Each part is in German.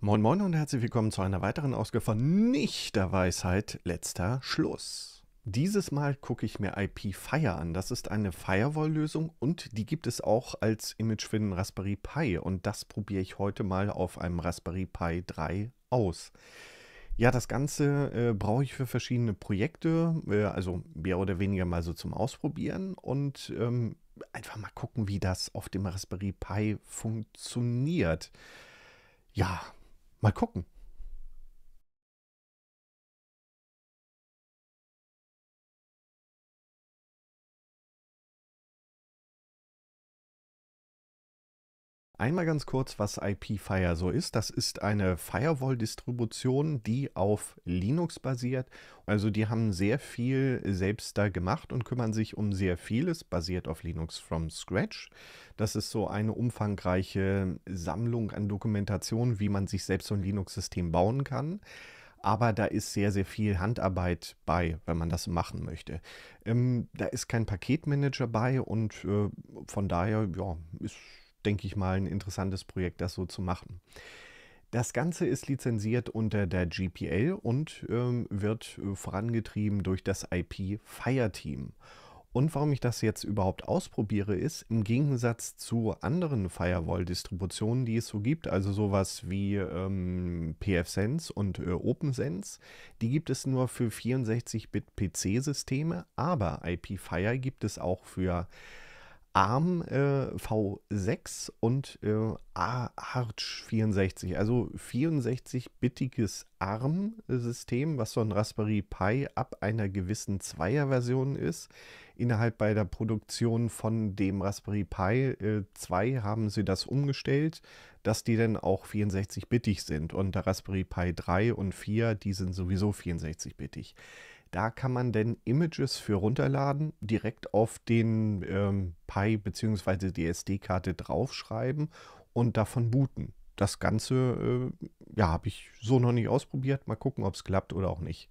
Moin Moin und herzlich willkommen zu einer weiteren Ausgabe von Nichter Weisheit letzter Schluss. Dieses Mal gucke ich mir IP Fire an. Das ist eine Firewall-Lösung und die gibt es auch als Image für den Raspberry Pi. Und das probiere ich heute mal auf einem Raspberry Pi 3 aus. Ja, das Ganze äh, brauche ich für verschiedene Projekte, äh, also mehr oder weniger mal so zum Ausprobieren und ähm, einfach mal gucken, wie das auf dem Raspberry Pi funktioniert. Ja, Mal gucken. Einmal ganz kurz, was IPFire so ist. Das ist eine Firewall-Distribution, die auf Linux basiert. Also die haben sehr viel selbst da gemacht und kümmern sich um sehr vieles, basiert auf Linux from Scratch. Das ist so eine umfangreiche Sammlung an Dokumentation, wie man sich selbst so ein Linux-System bauen kann aber da ist sehr, sehr viel Handarbeit bei, wenn man das machen möchte. Ähm, da ist kein Paketmanager bei und äh, von daher ja, ist denke ich mal, ein interessantes Projekt, das so zu machen. Das Ganze ist lizenziert unter der GPL und ähm, wird äh, vorangetrieben durch das IP Fireteam. Und warum ich das jetzt überhaupt ausprobiere, ist im Gegensatz zu anderen Firewall-Distributionen, die es so gibt, also sowas wie ähm, PFSense und äh, OpenSense, die gibt es nur für 64-Bit-PC-Systeme, aber IP Fire gibt es auch für ARM äh, V6 und äh, Arch 64. Also 64-bittiges ARM-System, was so ein Raspberry Pi ab einer gewissen Zweier-Version ist. Innerhalb bei der Produktion von dem Raspberry Pi äh, 2 haben sie das umgestellt, dass die dann auch 64-bittig sind. Und der Raspberry Pi 3 und 4, die sind sowieso 64-bittig. Da kann man denn Images für runterladen, direkt auf den ähm, Pi bzw. die SD-Karte draufschreiben und davon booten. Das Ganze äh, ja, habe ich so noch nicht ausprobiert. Mal gucken, ob es klappt oder auch nicht.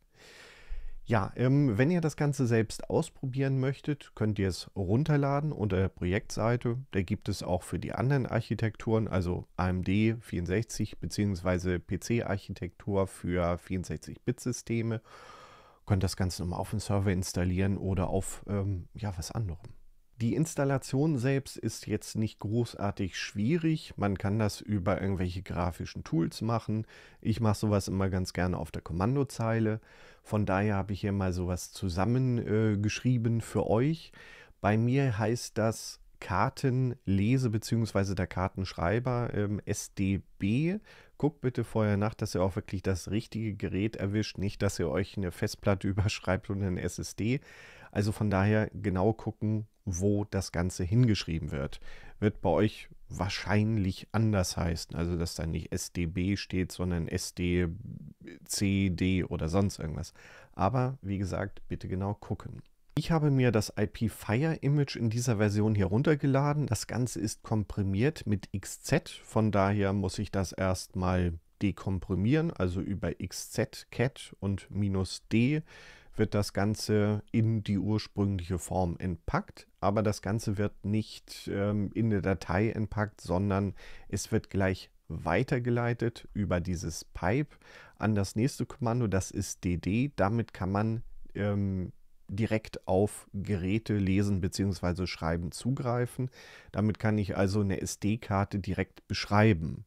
Ja, ähm, wenn ihr das Ganze selbst ausprobieren möchtet, könnt ihr es runterladen unter der Projektseite. Da gibt es auch für die anderen Architekturen, also AMD 64 bzw. PC-Architektur für 64-Bit-Systeme könnt das Ganze nochmal auf dem Server installieren oder auf ähm, ja, was anderem. Die Installation selbst ist jetzt nicht großartig schwierig. Man kann das über irgendwelche grafischen Tools machen. Ich mache sowas immer ganz gerne auf der Kommandozeile. Von daher habe ich hier mal sowas zusammengeschrieben äh, für euch. Bei mir heißt das Kartenlese bzw. der Kartenschreiber ähm, SDB guckt bitte vorher nach, dass ihr auch wirklich das richtige Gerät erwischt, nicht, dass ihr euch eine Festplatte überschreibt und eine SSD. Also von daher genau gucken, wo das Ganze hingeschrieben wird. Wird bei euch wahrscheinlich anders heißen, also dass da nicht SDB steht, sondern SDCD oder sonst irgendwas. Aber wie gesagt, bitte genau gucken. Ich habe mir das IP Fire Image in dieser Version hier runtergeladen. Das Ganze ist komprimiert mit XZ, von daher muss ich das erstmal dekomprimieren, also über XZ, Cat und minus D wird das Ganze in die ursprüngliche Form entpackt, aber das Ganze wird nicht ähm, in der Datei entpackt, sondern es wird gleich weitergeleitet über dieses Pipe an das nächste Kommando, das ist DD. Damit kann man ähm, direkt auf Geräte lesen bzw. schreiben zugreifen. Damit kann ich also eine SD-Karte direkt beschreiben.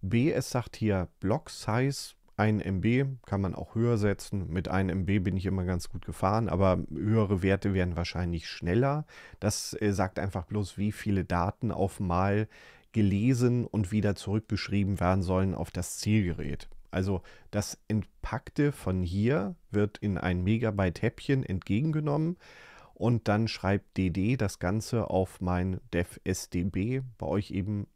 B, es sagt hier Block Size 1 MB, kann man auch höher setzen. Mit 1 MB bin ich immer ganz gut gefahren, aber höhere Werte werden wahrscheinlich schneller. Das äh, sagt einfach bloß, wie viele Daten auf Mal gelesen und wieder zurückgeschrieben werden sollen auf das Zielgerät. Also das Entpackte von hier wird in ein Megabyte-Häppchen entgegengenommen und dann schreibt DD das Ganze auf mein DevSDB. Bei euch eben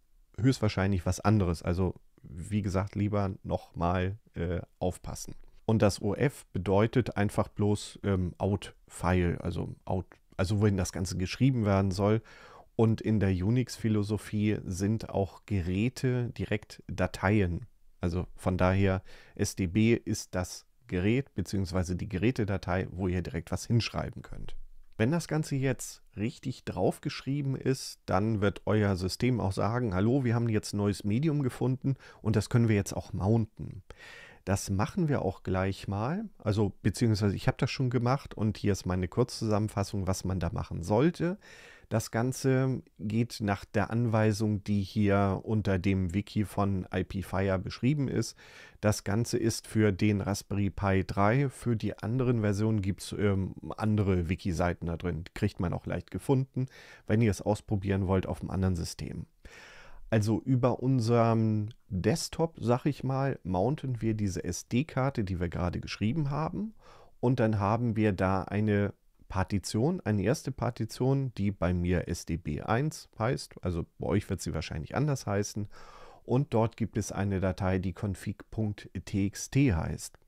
höchstwahrscheinlich was anderes. Also wie gesagt, lieber nochmal äh, aufpassen. Und das OF bedeutet einfach bloß ähm, Out-File, also Out, also wohin das Ganze geschrieben werden soll. Und in der Unix-Philosophie sind auch Geräte direkt Dateien. Also von daher, SDB ist das Gerät bzw. die Gerätedatei, wo ihr direkt was hinschreiben könnt. Wenn das Ganze jetzt richtig draufgeschrieben ist, dann wird euer System auch sagen, hallo, wir haben jetzt ein neues Medium gefunden und das können wir jetzt auch mounten. Das machen wir auch gleich mal, also beziehungsweise ich habe das schon gemacht und hier ist meine Kurzzusammenfassung, was man da machen sollte. Das Ganze geht nach der Anweisung, die hier unter dem Wiki von IPFire beschrieben ist. Das Ganze ist für den Raspberry Pi 3. Für die anderen Versionen gibt es ähm, andere Wiki-Seiten da drin. Die kriegt man auch leicht gefunden, wenn ihr es ausprobieren wollt auf einem anderen System. Also über unserem Desktop, sag ich mal, mounten wir diese SD-Karte, die wir gerade geschrieben haben. Und dann haben wir da eine Partition, eine erste Partition, die bei mir SDB1 heißt, also bei euch wird sie wahrscheinlich anders heißen. Und dort gibt es eine Datei, die config.txt heißt.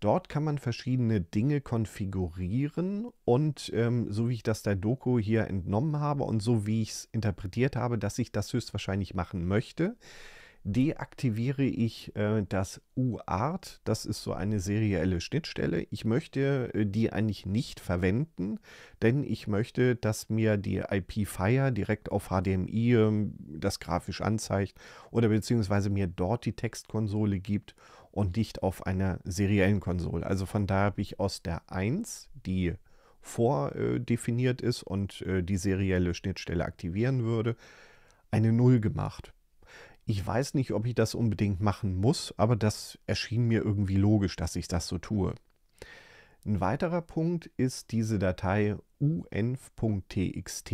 Dort kann man verschiedene Dinge konfigurieren und ähm, so wie ich das der Doku hier entnommen habe und so wie ich es interpretiert habe, dass ich das höchstwahrscheinlich machen möchte, deaktiviere ich äh, das UART. Das ist so eine serielle Schnittstelle. Ich möchte äh, die eigentlich nicht verwenden, denn ich möchte, dass mir die IP-Fire direkt auf HDMI äh, das grafisch anzeigt oder beziehungsweise mir dort die Textkonsole gibt und nicht auf einer seriellen Konsole. Also von daher habe ich aus der 1 die vordefiniert ist und äh, die serielle Schnittstelle aktivieren würde, eine 0 gemacht. Ich weiß nicht, ob ich das unbedingt machen muss, aber das erschien mir irgendwie logisch, dass ich das so tue. Ein weiterer Punkt ist diese Datei unf.txt.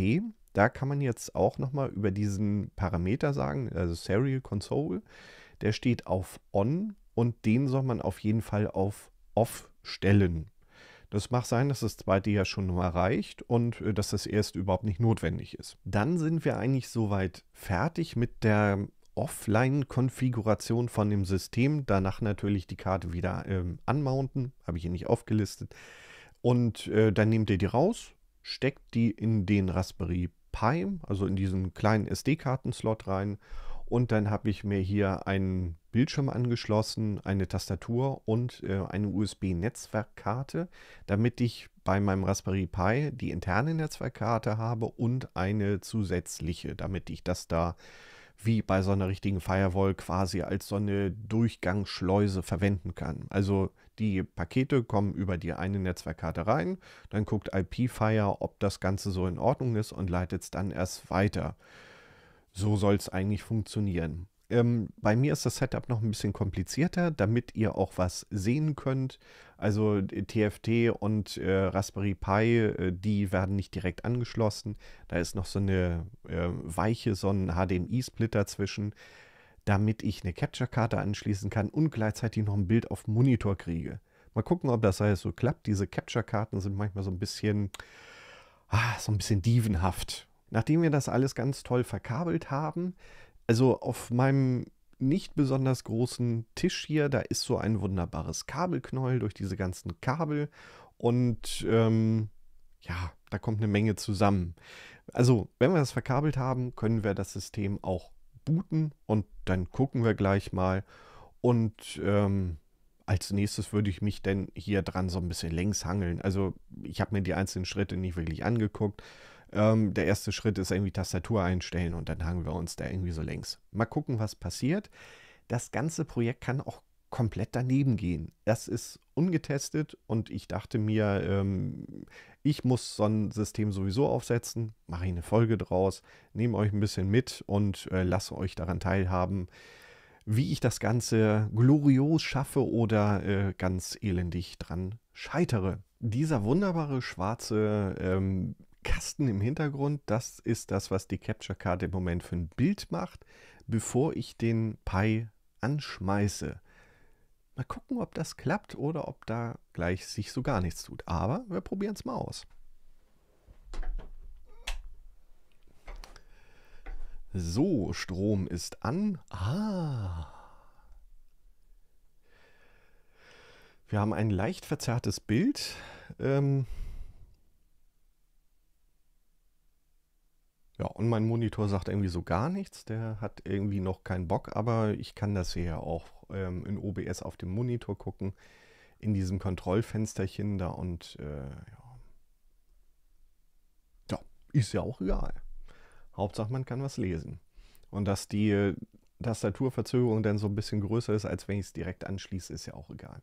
Da kann man jetzt auch nochmal über diesen Parameter sagen, also Serial Console. Der steht auf On und den soll man auf jeden Fall auf Off stellen. Das mag sein, dass das zweite ja schon mal reicht und äh, dass das erste überhaupt nicht notwendig ist. Dann sind wir eigentlich soweit fertig mit der Offline-Konfiguration von dem System. Danach natürlich die Karte wieder ähm, anmounten, habe ich hier nicht aufgelistet. Und äh, dann nehmt ihr die raus, steckt die in den Raspberry Pi, also in diesen kleinen SD-Karten-Slot rein. Und dann habe ich mir hier einen Bildschirm angeschlossen, eine Tastatur und äh, eine USB-Netzwerkkarte, damit ich bei meinem Raspberry Pi die interne Netzwerkkarte habe und eine zusätzliche, damit ich das da äh, wie bei so einer richtigen Firewall quasi als so eine Durchgangsschleuse verwenden kann. Also die Pakete kommen über die eine Netzwerkkarte rein, dann guckt IPFire, ob das Ganze so in Ordnung ist und leitet es dann erst weiter. So soll es eigentlich funktionieren. Ähm, bei mir ist das Setup noch ein bisschen komplizierter, damit ihr auch was sehen könnt. Also TFT äh, und äh, Raspberry Pi, äh, die werden nicht direkt angeschlossen. Da ist noch so eine äh, weiche, so ein HDMI-Splitter zwischen, damit ich eine Capture-Karte anschließen kann und gleichzeitig noch ein Bild auf Monitor kriege. Mal gucken, ob das alles so klappt. Diese Capture-Karten sind manchmal so ein bisschen, ah, so ein bisschen dievenhaft. Nachdem wir das alles ganz toll verkabelt haben, also auf meinem nicht besonders großen Tisch hier, da ist so ein wunderbares Kabelknäuel durch diese ganzen Kabel und ähm, ja, da kommt eine Menge zusammen. Also, wenn wir das verkabelt haben, können wir das System auch booten und dann gucken wir gleich mal. Und ähm, als nächstes würde ich mich dann hier dran so ein bisschen längs hangeln. Also, ich habe mir die einzelnen Schritte nicht wirklich angeguckt. Ähm, der erste Schritt ist irgendwie Tastatur einstellen und dann hangen wir uns da irgendwie so längs. Mal gucken, was passiert. Das ganze Projekt kann auch komplett daneben gehen. Das ist ungetestet und ich dachte mir, ähm, ich muss so ein System sowieso aufsetzen, mache eine Folge draus, nehme euch ein bisschen mit und äh, lasse euch daran teilhaben, wie ich das Ganze glorios schaffe oder äh, ganz elendig dran scheitere. Dieser wunderbare schwarze ähm, Kasten im Hintergrund. Das ist das, was die Capture Card im Moment für ein Bild macht, bevor ich den Pi anschmeiße. Mal gucken, ob das klappt oder ob da gleich sich so gar nichts tut. Aber wir probieren es mal aus. So, Strom ist an. Ah. Wir haben ein leicht verzerrtes Bild. Ähm, Ja, und mein Monitor sagt irgendwie so gar nichts. Der hat irgendwie noch keinen Bock, aber ich kann das hier ja auch ähm, in OBS auf dem Monitor gucken, in diesem Kontrollfensterchen da und äh, ja. ja, ist ja auch egal. Hauptsache, man kann was lesen. Und dass die Tastaturverzögerung dann so ein bisschen größer ist, als wenn ich es direkt anschließe, ist ja auch egal.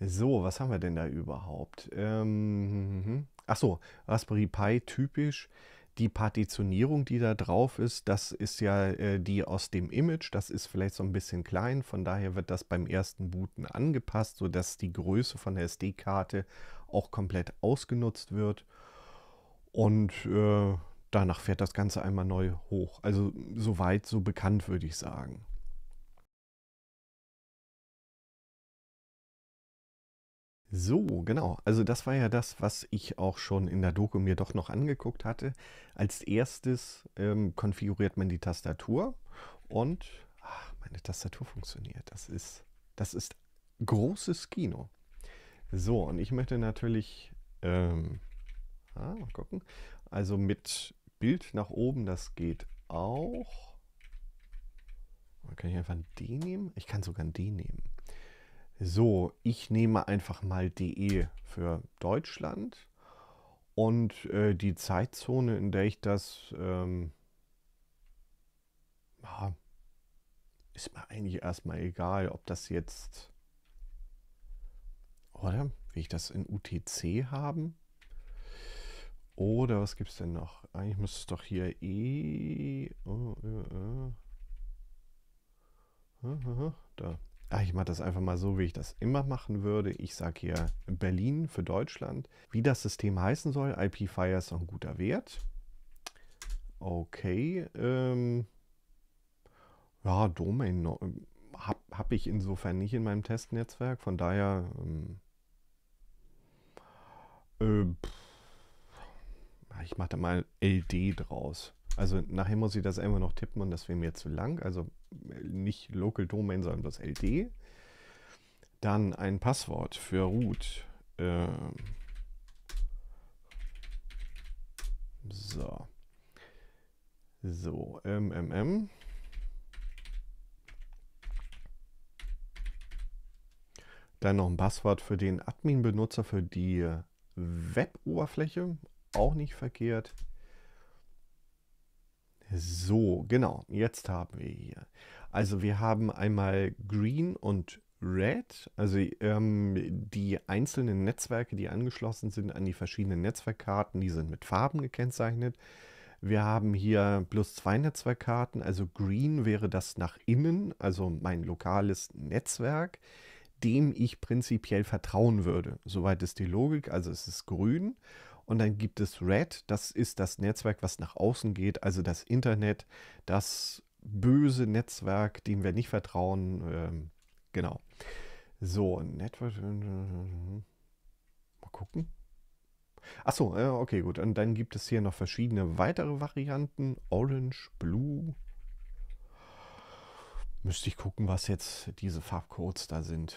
So, was haben wir denn da überhaupt? Ähm, mhm, mhm. Achso, Raspberry Pi typisch die Partitionierung, die da drauf ist, das ist ja äh, die aus dem Image. Das ist vielleicht so ein bisschen klein. Von daher wird das beim ersten Booten angepasst, sodass die Größe von der SD-Karte auch komplett ausgenutzt wird. Und äh, danach fährt das Ganze einmal neu hoch. Also soweit so bekannt, würde ich sagen. So, genau. Also das war ja das, was ich auch schon in der Doku mir doch noch angeguckt hatte. Als erstes ähm, konfiguriert man die Tastatur und ach, meine Tastatur funktioniert. Das ist, das ist großes Kino. So, und ich möchte natürlich, ähm, ah, mal gucken, also mit Bild nach oben, das geht auch. Dann kann ich einfach ein D nehmen? Ich kann sogar ein D nehmen. So, ich nehme einfach mal DE für Deutschland und äh, die Zeitzone, in der ich das... Ähm, ja, ist mir eigentlich erstmal egal, ob das jetzt... Oder? Will ich das in UTC haben? Oder was gibt es denn noch? Eigentlich müsste es doch hier E... Oh, ja, ja. Hm, hm, hm, da. Ach, ich mache das einfach mal so, wie ich das immer machen würde. Ich sage hier Berlin für Deutschland. Wie das System heißen soll, IP-Fire ist noch ein guter Wert. Okay. Ähm, ja, Domain ähm, habe hab ich insofern nicht in meinem Testnetzwerk. Von daher... Ähm, äh, ich mache da mal LD draus. Also nachher muss ich das immer noch tippen und das wäre mir zu lang. Also nicht Local Domain, sondern das LD. Dann ein Passwort für root. Äh, so. So, mmm. Dann noch ein Passwort für den Admin-Benutzer für die Web-Oberfläche. Auch nicht verkehrt. So, genau, jetzt haben wir hier. Also wir haben einmal Green und Red, also ähm, die einzelnen Netzwerke, die angeschlossen sind an die verschiedenen Netzwerkkarten, die sind mit Farben gekennzeichnet. Wir haben hier plus zwei Netzwerkkarten, also Green wäre das nach innen, also mein lokales Netzwerk, dem ich prinzipiell vertrauen würde. Soweit ist die Logik, also es ist grün und dann gibt es Red, das ist das Netzwerk, was nach außen geht, also das Internet, das böse Netzwerk, dem wir nicht vertrauen. Ähm, genau. So, Network. Mal gucken. Achso, okay, gut. Und dann gibt es hier noch verschiedene weitere Varianten. Orange, Blue. Müsste ich gucken, was jetzt diese Farbcodes da sind.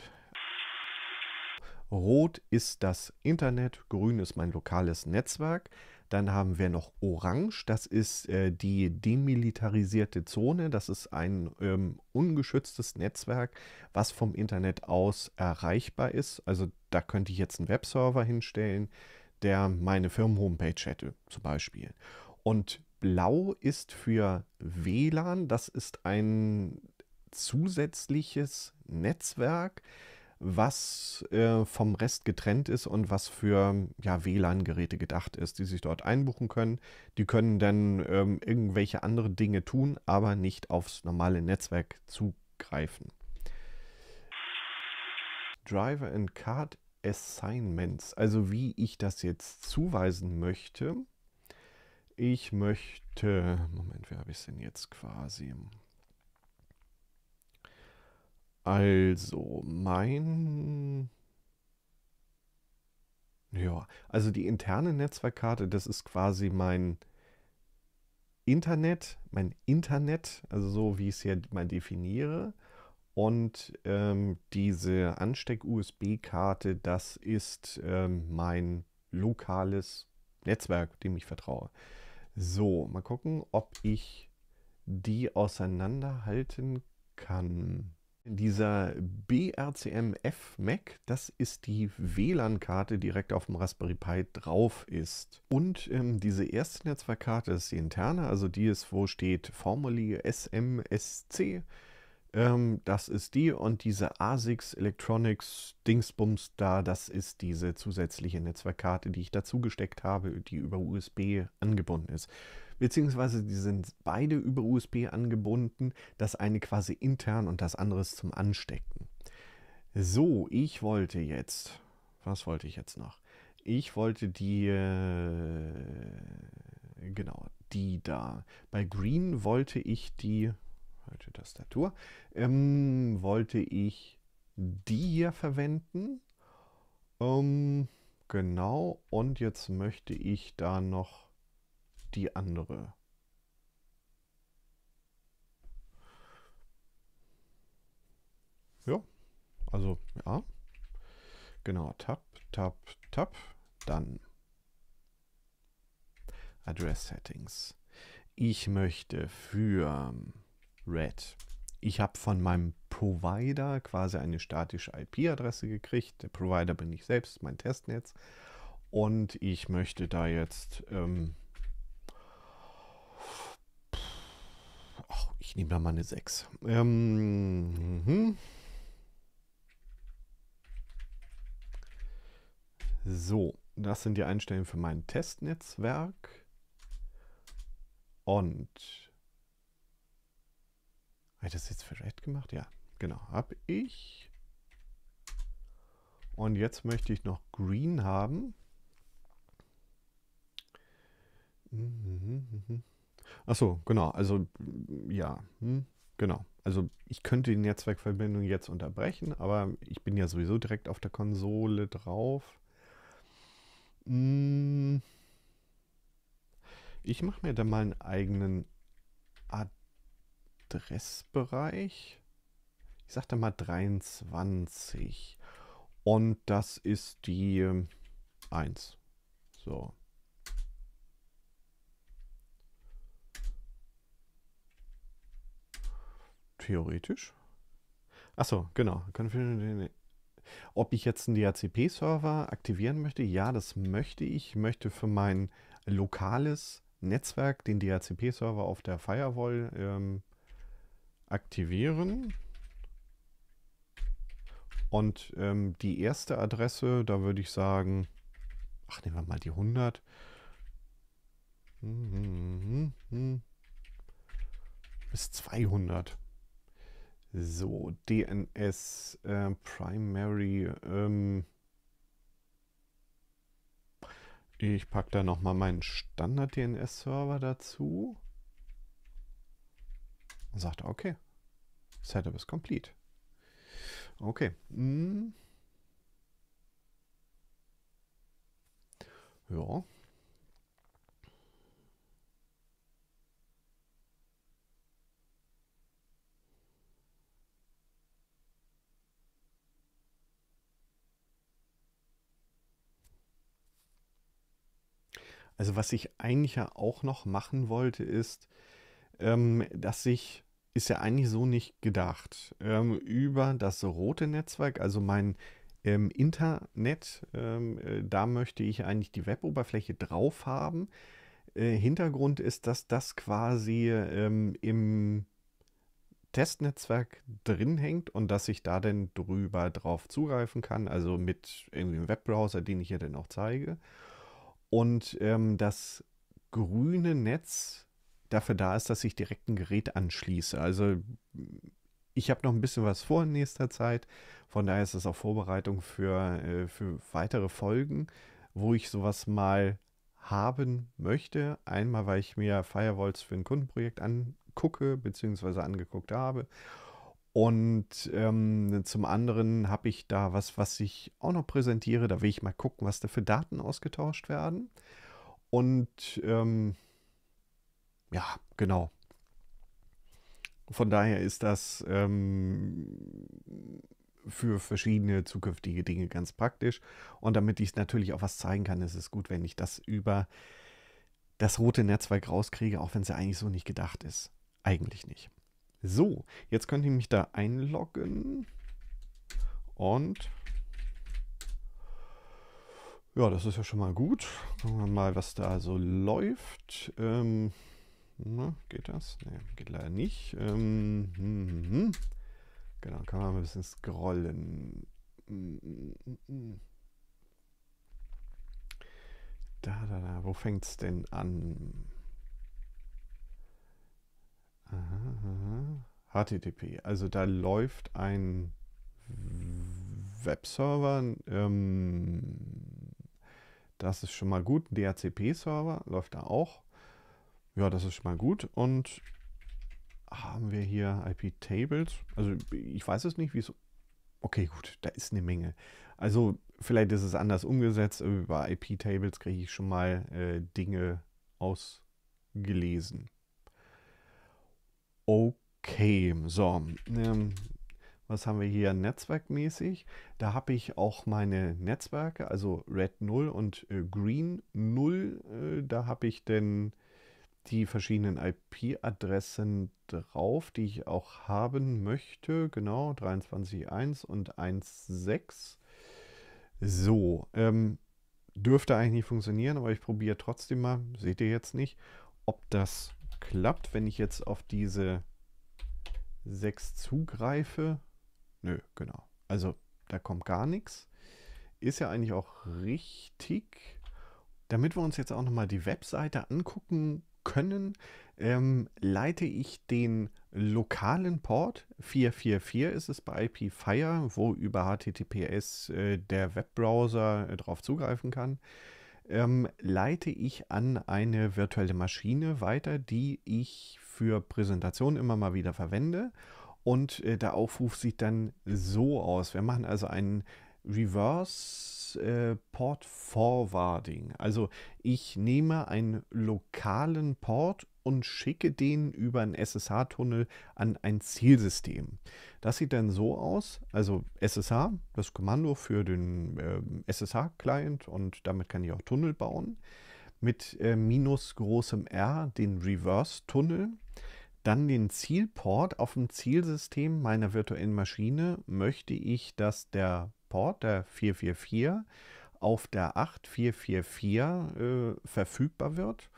Rot ist das Internet, grün ist mein lokales Netzwerk. Dann haben wir noch Orange, das ist äh, die demilitarisierte Zone, das ist ein ähm, ungeschütztes Netzwerk, was vom Internet aus erreichbar ist. Also da könnte ich jetzt einen Webserver hinstellen, der meine Firmen-Homepage hätte zum Beispiel. Und blau ist für WLAN, das ist ein zusätzliches Netzwerk, was äh, vom Rest getrennt ist und was für ja, WLAN-Geräte gedacht ist, die sich dort einbuchen können. Die können dann ähm, irgendwelche andere Dinge tun, aber nicht aufs normale Netzwerk zugreifen. Driver and Card Assignments, also wie ich das jetzt zuweisen möchte. Ich möchte, Moment, wer habe ich denn jetzt quasi? Also, mein... Ja, also die interne Netzwerkkarte, das ist quasi mein Internet, mein Internet, also so wie ich es hier mal definiere. Und ähm, diese Ansteck-USB-Karte, das ist ähm, mein lokales Netzwerk, dem ich vertraue. So, mal gucken, ob ich die auseinanderhalten kann. Dieser BRCM-F Mac, das ist die WLAN-Karte, die direkt auf dem Raspberry Pi drauf ist. Und ähm, diese erste Netzwerkkarte ist die interne, also die ist, wo steht Formuli SMSC. Ähm, das ist die und diese ASICS Electronics Dingsbums da, das ist diese zusätzliche Netzwerkkarte, die ich dazu gesteckt habe, die über USB angebunden ist beziehungsweise die sind beide über USB angebunden, das eine quasi intern und das andere ist zum Anstecken. So, ich wollte jetzt, was wollte ich jetzt noch? Ich wollte die, äh, genau, die da. Bei Green wollte ich die, heute Tastatur, ähm, wollte ich die hier verwenden. Ähm, genau, und jetzt möchte ich da noch die andere. Ja, also ja. Genau, Tab, Tab, Tab, dann Address Settings. Ich möchte für Red. Ich habe von meinem Provider quasi eine statische IP-Adresse gekriegt. Der Provider bin ich selbst, mein Testnetz. Und ich möchte da jetzt ähm, Ich nehme da mal eine 6. Ähm, mhm. So, das sind die Einstellungen für mein Testnetzwerk. Und habe ich das jetzt für Red gemacht? Ja, genau, habe ich. Und jetzt möchte ich noch Green haben. Mhm, mhm, mhm. mhm. Ach so, genau. Also ja, hm, genau. Also ich könnte die Netzwerkverbindung jetzt unterbrechen, aber ich bin ja sowieso direkt auf der Konsole drauf. Hm. ich mache mir da mal einen eigenen Adressbereich. Ich sage da mal 23. Und das ist die 1. Ähm, so. Theoretisch. Achso, genau. Ob ich jetzt einen DHCP-Server aktivieren möchte? Ja, das möchte ich. Ich möchte für mein lokales Netzwerk den DHCP-Server auf der Firewall ähm, aktivieren. Und ähm, die erste Adresse, da würde ich sagen, ach, nehmen wir mal die 100. Mhm, mhm, mhm, Bis 200. So, DNS äh, Primary. Ähm ich packe da nochmal meinen Standard-DNS-Server dazu. Und sagte, okay, Setup ist complete. Okay. Hm. Ja. Also was ich eigentlich ja auch noch machen wollte, ist, ähm, dass ich, ist ja eigentlich so nicht gedacht, ähm, über das rote Netzwerk, also mein ähm, Internet, ähm, äh, da möchte ich eigentlich die Weboberfläche drauf haben. Äh, Hintergrund ist, dass das quasi ähm, im Testnetzwerk drin hängt und dass ich da dann drüber drauf zugreifen kann, also mit irgendwie einem Webbrowser, den ich hier dann auch zeige und ähm, das grüne Netz dafür da ist, dass ich direkt ein Gerät anschließe. Also ich habe noch ein bisschen was vor in nächster Zeit. Von daher ist das auch Vorbereitung für, äh, für weitere Folgen, wo ich sowas mal haben möchte. Einmal, weil ich mir Firewalls für ein Kundenprojekt angucke bzw. angeguckt habe und ähm, zum anderen habe ich da was, was ich auch noch präsentiere. Da will ich mal gucken, was da für Daten ausgetauscht werden. Und ähm, ja, genau. Von daher ist das ähm, für verschiedene zukünftige Dinge ganz praktisch. Und damit ich natürlich auch was zeigen kann, ist es gut, wenn ich das über das rote Netzwerk rauskriege, auch wenn es ja eigentlich so nicht gedacht ist. Eigentlich nicht. So, jetzt könnte ich mich da einloggen. Und ja, das ist ja schon mal gut. Gucken wir mal, was da so läuft. Ähm, na, ne, geht das? Ne, geht leider nicht. Ähm, mm, mm. Genau, kann man mal ein bisschen scrollen. da, da, da, wo fängt es denn an? Aha, aha. HTTP. Also da läuft ein Webserver. Ähm, das ist schon mal gut. DHCP-Server läuft da auch. Ja, das ist schon mal gut. Und haben wir hier IP-Tables. Also ich weiß es nicht, wie es... Okay, gut, da ist eine Menge. Also vielleicht ist es anders umgesetzt. Über IP-Tables kriege ich schon mal äh, Dinge ausgelesen. Okay, so. Ähm, was haben wir hier netzwerkmäßig? Da habe ich auch meine Netzwerke, also Red 0 und äh, Green 0. Äh, da habe ich denn die verschiedenen IP-Adressen drauf, die ich auch haben möchte. Genau, 23.1 und 1.6. So, ähm, dürfte eigentlich nicht funktionieren, aber ich probiere trotzdem mal, seht ihr jetzt nicht, ob das klappt, wenn ich jetzt auf diese 6 zugreife. Nö, genau. Also da kommt gar nichts. Ist ja eigentlich auch richtig. Damit wir uns jetzt auch nochmal die Webseite angucken können, ähm, leite ich den lokalen Port 444 ist es bei IPFire, wo über HTTPS äh, der Webbrowser äh, drauf zugreifen kann, ähm, leite ich an eine virtuelle Maschine weiter, die ich für Präsentationen immer mal wieder verwende. Und äh, der Aufruf sieht dann so aus. Wir machen also einen Reverse äh, Port Forwarding. Also ich nehme einen lokalen Port und schicke den über einen SSH-Tunnel an ein Zielsystem. Das sieht dann so aus, also SSH, das Kommando für den äh, SSH-Client und damit kann ich auch Tunnel bauen. Mit äh, minus großem R den Reverse-Tunnel, dann den Zielport auf dem Zielsystem meiner virtuellen Maschine möchte ich, dass der Port, der 444, auf der 8444 äh, verfügbar wird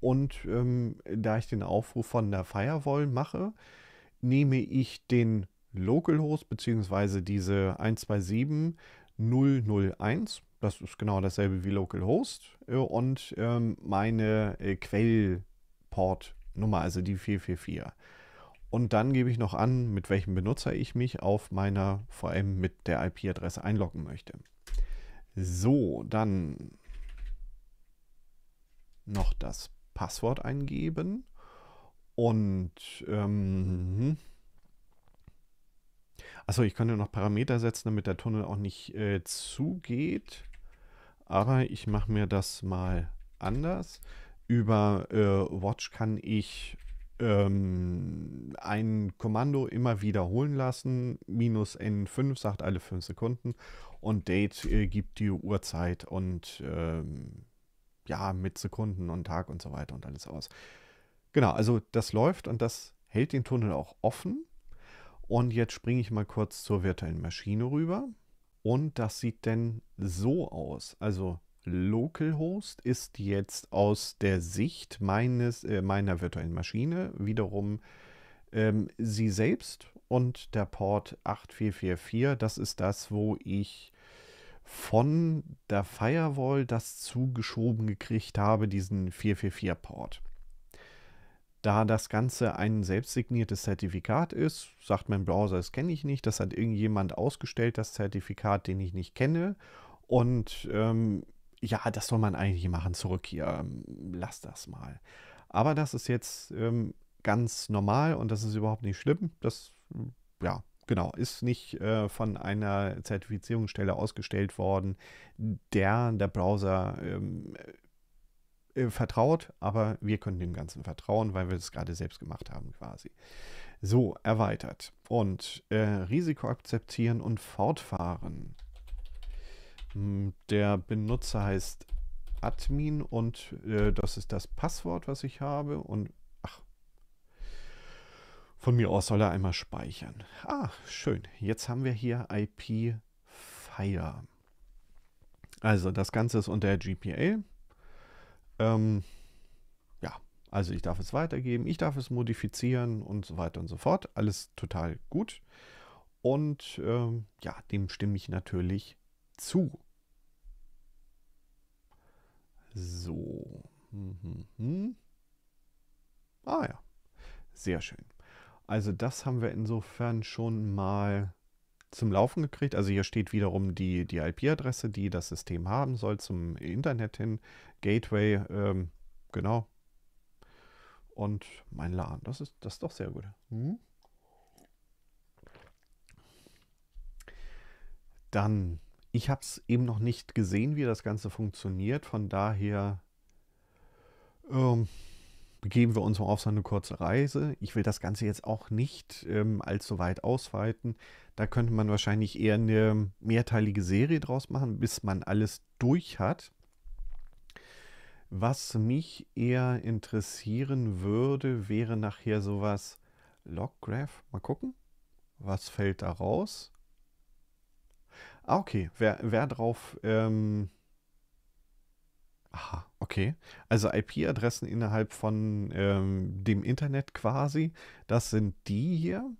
und ähm, da ich den Aufruf von der Firewall mache, nehme ich den Localhost bzw. diese 127001. Das ist genau dasselbe wie Localhost. Äh, und ähm, meine äh, Quellport-Nummer, also die 444. Und dann gebe ich noch an, mit welchem Benutzer ich mich auf meiner VM mit der IP-Adresse einloggen möchte. So, dann noch das Passwort eingeben und ähm, also ich könnte noch Parameter setzen, damit der Tunnel auch nicht äh, zugeht. Aber ich mache mir das mal anders. Über äh, Watch kann ich ähm, ein Kommando immer wiederholen lassen. Minus N5 sagt alle 5 Sekunden. Und Date äh, gibt die Uhrzeit und ähm, ja, mit Sekunden und Tag und so weiter und alles aus. Genau, also das läuft und das hält den Tunnel auch offen. Und jetzt springe ich mal kurz zur virtuellen Maschine rüber. Und das sieht denn so aus. Also localhost ist jetzt aus der Sicht meines, äh, meiner virtuellen Maschine wiederum ähm, sie selbst und der Port 8444. Das ist das, wo ich von der Firewall das zugeschoben gekriegt habe, diesen 444-Port. Da das Ganze ein selbstsigniertes Zertifikat ist, sagt mein Browser, das kenne ich nicht, das hat irgendjemand ausgestellt, das Zertifikat, den ich nicht kenne. Und ähm, ja, das soll man eigentlich machen, zurück hier, ähm, lass das mal. Aber das ist jetzt ähm, ganz normal und das ist überhaupt nicht schlimm. Das, ja, genau, ist nicht äh, von einer Zertifizierungsstelle ausgestellt worden, der der Browser ähm, äh, vertraut, aber wir können dem Ganzen vertrauen, weil wir das gerade selbst gemacht haben quasi. So, erweitert. Und äh, Risiko akzeptieren und fortfahren. Hm, der Benutzer heißt Admin und äh, das ist das Passwort, was ich habe und von mir aus soll er einmal speichern. Ah, schön. Jetzt haben wir hier IP Fire. Also das Ganze ist unter GPA. Ähm, ja, also ich darf es weitergeben, ich darf es modifizieren und so weiter und so fort. Alles total gut. Und ähm, ja, dem stimme ich natürlich zu. So. Mhm. mhm. Ah ja, sehr schön. Also das haben wir insofern schon mal zum Laufen gekriegt. Also hier steht wiederum die, die IP-Adresse, die das System haben soll zum Internet hin. Gateway, ähm, genau. Und mein LAN, das ist, das ist doch sehr gut. Mhm. Dann, ich habe es eben noch nicht gesehen, wie das Ganze funktioniert. Von daher ähm, begeben wir uns mal auf so eine kurze Reise. Ich will das Ganze jetzt auch nicht ähm, allzu weit ausweiten. Da könnte man wahrscheinlich eher eine mehrteilige Serie draus machen, bis man alles durch hat. Was mich eher interessieren würde, wäre nachher sowas Loggraph. Mal gucken, was fällt da raus. Ah, okay, wer, wer drauf ähm, Aha, okay. Also IP-Adressen innerhalb von ähm, dem Internet quasi, das sind die hier.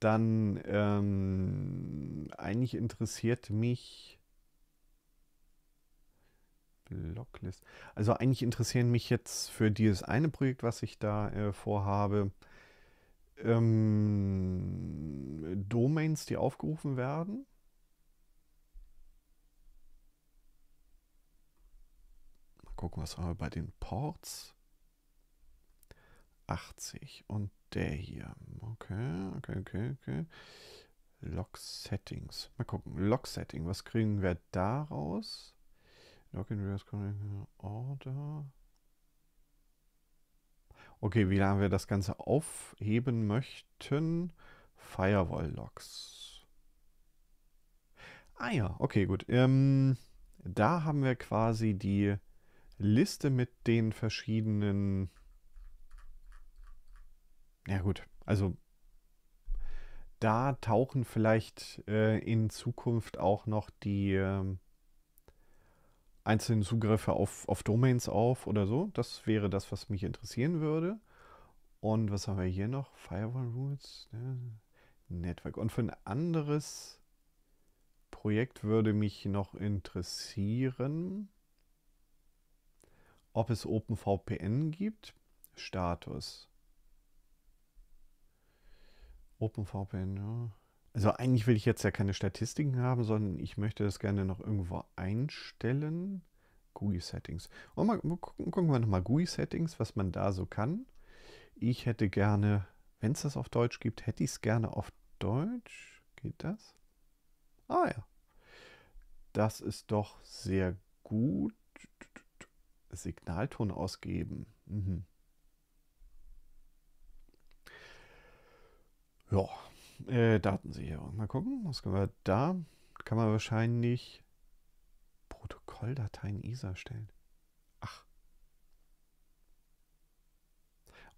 Dann ähm, eigentlich interessiert mich Blocklist. Also eigentlich interessieren mich jetzt für dieses eine Projekt, was ich da äh, vorhabe, ähm, Domains, die aufgerufen werden. gucken, was haben wir bei den Ports? 80 und der hier. Okay, okay, okay, okay. Log Settings. Mal gucken. Log Setting. Was kriegen wir daraus? Login Reverse Order. Okay, wie lange wir das Ganze aufheben möchten. Firewall Logs. Ah ja, okay, gut. Ähm, da haben wir quasi die Liste mit den verschiedenen... Ja gut, also da tauchen vielleicht äh, in Zukunft auch noch die äh, einzelnen Zugriffe auf, auf Domains auf oder so. Das wäre das, was mich interessieren würde. Und was haben wir hier noch? Firewall Rules, ne? Network. Und für ein anderes Projekt würde mich noch interessieren ob es OpenVPN gibt. Status. OpenVPN, ja. Also eigentlich will ich jetzt ja keine Statistiken haben, sondern ich möchte das gerne noch irgendwo einstellen. GUI-Settings. Und mal, gucken, gucken wir nochmal GUI-Settings, was man da so kann. Ich hätte gerne, wenn es das auf Deutsch gibt, hätte ich es gerne auf Deutsch. Geht das? Ah ja. Das ist doch sehr gut. Signalton ausgeben. Mhm. Ja, äh, Datensicherung. Mal gucken, was können wir da? Kann man wahrscheinlich Protokolldateien ISA stellen. Ach.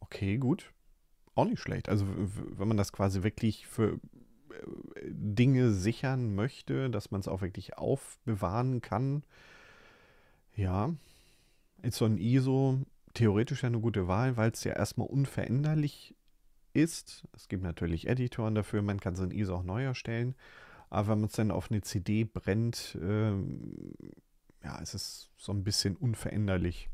Okay, gut. Auch nicht schlecht. Also wenn man das quasi wirklich für äh, Dinge sichern möchte, dass man es auch wirklich aufbewahren kann. Ja. Ja, ist so ein ISO theoretisch ja eine gute Wahl, weil es ja erstmal unveränderlich ist. Es gibt natürlich Editoren dafür, man kann so ein ISO auch neu erstellen. Aber wenn man es dann auf eine CD brennt, äh, ja, es ist so ein bisschen unveränderlich.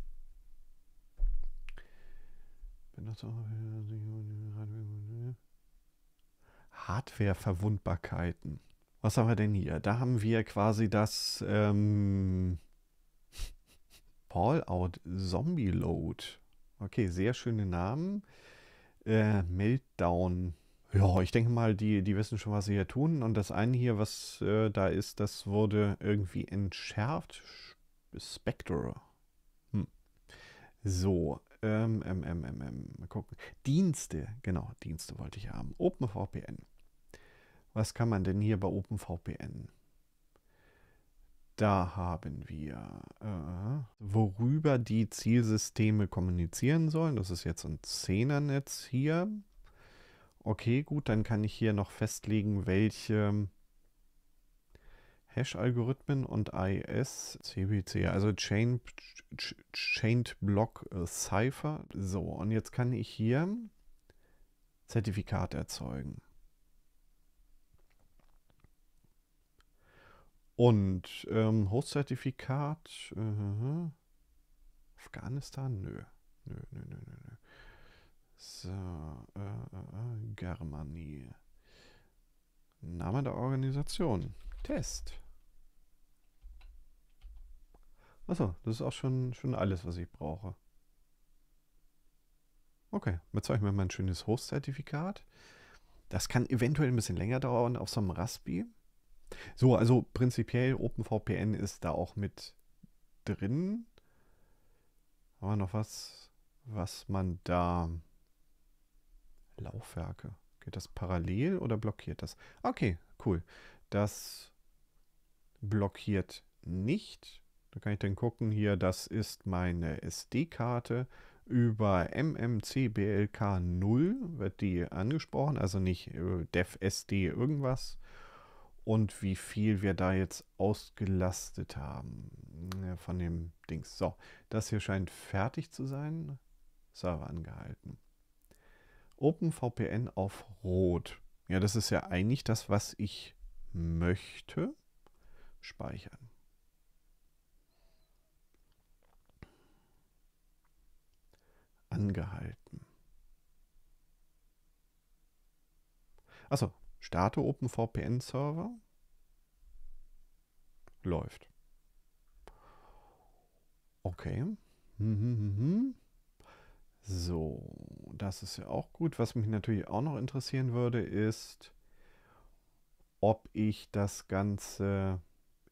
Hardware-Verwundbarkeiten. Was haben wir denn hier? Da haben wir quasi das ähm, Fallout Zombie Load. Okay, sehr schöne Namen. Äh, Meltdown. Ja, ich denke mal, die, die wissen schon, was sie hier tun. Und das eine hier, was äh, da ist, das wurde irgendwie entschärft. Spectre. Hm. So, ähm, ähm, ähm, ähm, mal gucken. Dienste, genau, Dienste wollte ich haben. OpenVPN. Was kann man denn hier bei OpenVPN? Da haben wir, äh, worüber die Zielsysteme kommunizieren sollen. Das ist jetzt ein Zehnernetz hier. Okay, gut, dann kann ich hier noch festlegen, welche Hash-Algorithmen und IS, CBC, also Chain, Chained Block äh, Cipher. So, und jetzt kann ich hier Zertifikat erzeugen. Und ähm, Host-Zertifikat, äh, Afghanistan, nö. Nö, nö, nö, nö, nö. So, äh, äh, äh Germanie. Name der Organisation. Test. Achso, das ist auch schon, schon alles, was ich brauche. Okay, jetzt habe ich mir mal ein schönes Host-Zertifikat. Das kann eventuell ein bisschen länger dauern auf so einem Raspi. So, also prinzipiell OpenVPN ist da auch mit drin. Aber noch was, was man da. Laufwerke. Geht das parallel oder blockiert das? Okay, cool. Das blockiert nicht. Da kann ich dann gucken hier, das ist meine SD-Karte. Über MMCBLK 0 wird die angesprochen, also nicht äh, DevSD irgendwas, und wie viel wir da jetzt ausgelastet haben ja, von dem Dings. So, das hier scheint fertig zu sein. Server angehalten. OpenVPN auf Rot. Ja, das ist ja eigentlich das, was ich möchte. Speichern. Angehalten. Achso, Starte OpenVPN Server. Läuft. Okay. Hm, hm, hm, so, das ist ja auch gut. Was mich natürlich auch noch interessieren würde, ist, ob ich das Ganze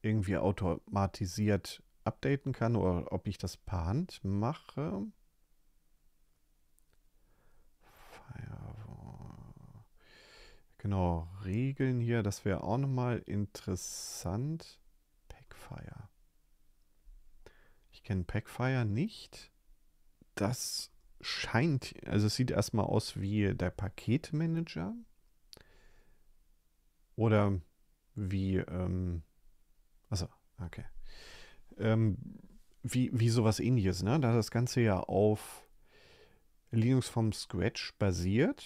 irgendwie automatisiert updaten kann oder ob ich das per Hand mache. Fire. Genau, Regeln hier, das wäre auch nochmal interessant. Packfire. Ich kenne Packfire nicht. Das scheint, also es sieht erstmal aus wie der Paketmanager. Oder wie, ähm, also, okay. Ähm, wie, wie sowas ähnliches, ne? Da das Ganze ja auf Linux vom Scratch basiert,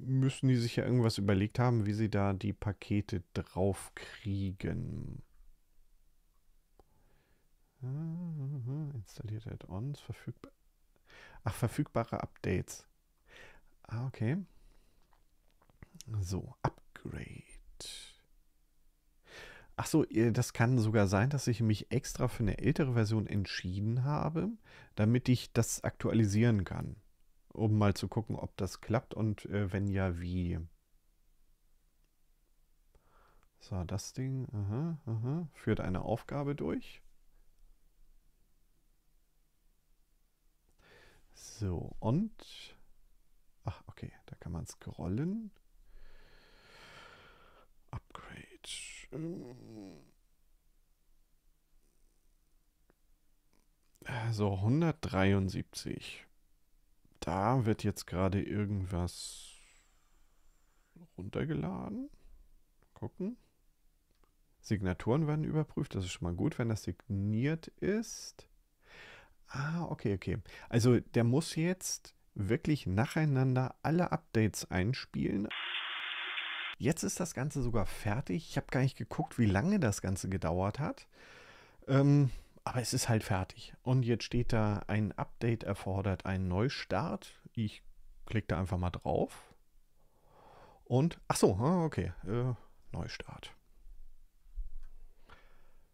müssen die sich ja irgendwas überlegt haben, wie sie da die Pakete draufkriegen. Ah, Installierte Add-ons, verfügbar. Ach, verfügbare Updates. Ah, okay. So, Upgrade. Ach so, das kann sogar sein, dass ich mich extra für eine ältere Version entschieden habe, damit ich das aktualisieren kann um mal zu gucken, ob das klappt und äh, wenn ja, wie. So, das Ding aha, aha, führt eine Aufgabe durch. So, und... Ach, okay, da kann man scrollen. Upgrade. So, 173. Da wird jetzt gerade irgendwas runtergeladen. Gucken. Signaturen werden überprüft. Das ist schon mal gut, wenn das signiert ist. Ah, okay, okay. Also der muss jetzt wirklich nacheinander alle Updates einspielen. Jetzt ist das Ganze sogar fertig. Ich habe gar nicht geguckt, wie lange das Ganze gedauert hat. Ähm, aber es ist halt fertig. Und jetzt steht da, ein Update erfordert einen Neustart. Ich klicke da einfach mal drauf. Und, ach so, ah, okay, äh, Neustart.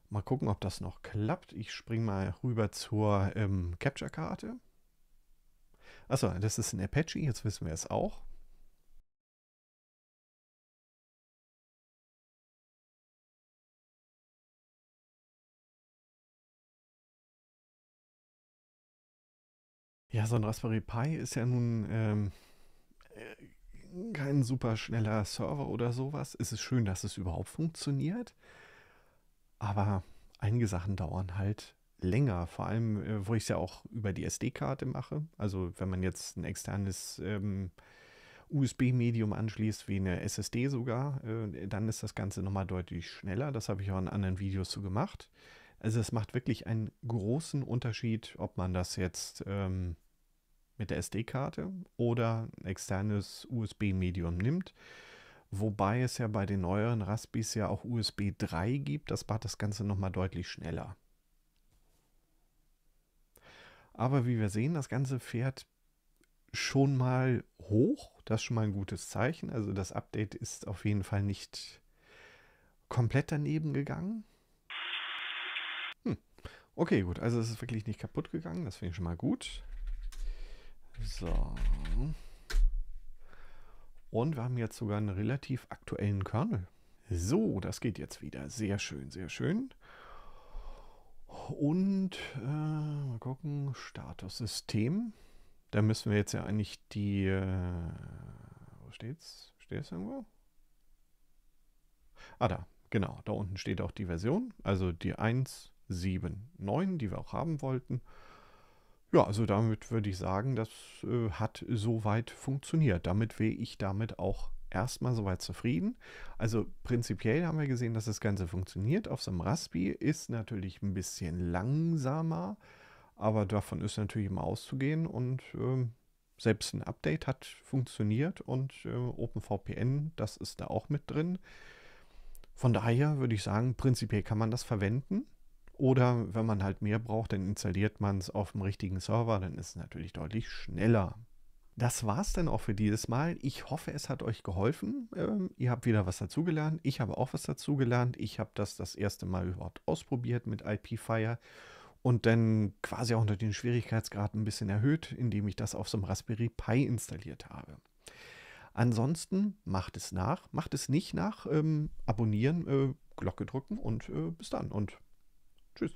Mal gucken, ob das noch klappt. Ich springe mal rüber zur ähm, Capture-Karte. Achso, das ist ein Apache, jetzt wissen wir es auch. Ja, so ein Raspberry Pi ist ja nun ähm, äh, kein super schneller Server oder sowas. Es ist schön, dass es überhaupt funktioniert. Aber einige Sachen dauern halt länger, vor allem, äh, wo ich es ja auch über die SD-Karte mache. Also wenn man jetzt ein externes ähm, USB-Medium anschließt, wie eine SSD sogar, äh, dann ist das Ganze nochmal deutlich schneller. Das habe ich auch in anderen Videos so gemacht. Also es macht wirklich einen großen Unterschied, ob man das jetzt ähm, mit der SD-Karte oder ein externes USB-Medium nimmt. Wobei es ja bei den neueren Raspis ja auch USB 3 gibt. Das macht das Ganze nochmal deutlich schneller. Aber wie wir sehen, das Ganze fährt schon mal hoch. Das ist schon mal ein gutes Zeichen. Also das Update ist auf jeden Fall nicht komplett daneben gegangen. Okay, gut. Also es ist wirklich nicht kaputt gegangen. Das finde ich schon mal gut. So. Und wir haben jetzt sogar einen relativ aktuellen Kernel. So, das geht jetzt wieder. Sehr schön, sehr schön. Und äh, mal gucken, Status System. Da müssen wir jetzt ja eigentlich die... Äh, wo steht's? Steht es irgendwo? Ah, da. Genau, da unten steht auch die Version. Also die 1, 7, 9, die wir auch haben wollten. Ja, also damit würde ich sagen, das äh, hat soweit funktioniert. Damit wäre ich damit auch erstmal soweit zufrieden. Also prinzipiell haben wir gesehen, dass das Ganze funktioniert. Auf so einem Raspi ist natürlich ein bisschen langsamer, aber davon ist natürlich immer auszugehen und äh, selbst ein Update hat funktioniert und äh, OpenVPN, das ist da auch mit drin. Von daher würde ich sagen, prinzipiell kann man das verwenden. Oder wenn man halt mehr braucht, dann installiert man es auf dem richtigen Server, dann ist es natürlich deutlich schneller. Das war's dann auch für dieses Mal. Ich hoffe, es hat euch geholfen. Ähm, ihr habt wieder was dazugelernt. Ich habe auch was dazugelernt. Ich habe das das erste Mal überhaupt ausprobiert mit IPFire und dann quasi auch unter den Schwierigkeitsgrad ein bisschen erhöht, indem ich das auf so einem Raspberry Pi installiert habe. Ansonsten macht es nach, macht es nicht nach, ähm, abonnieren, äh, Glocke drücken und äh, bis dann und Tschüss.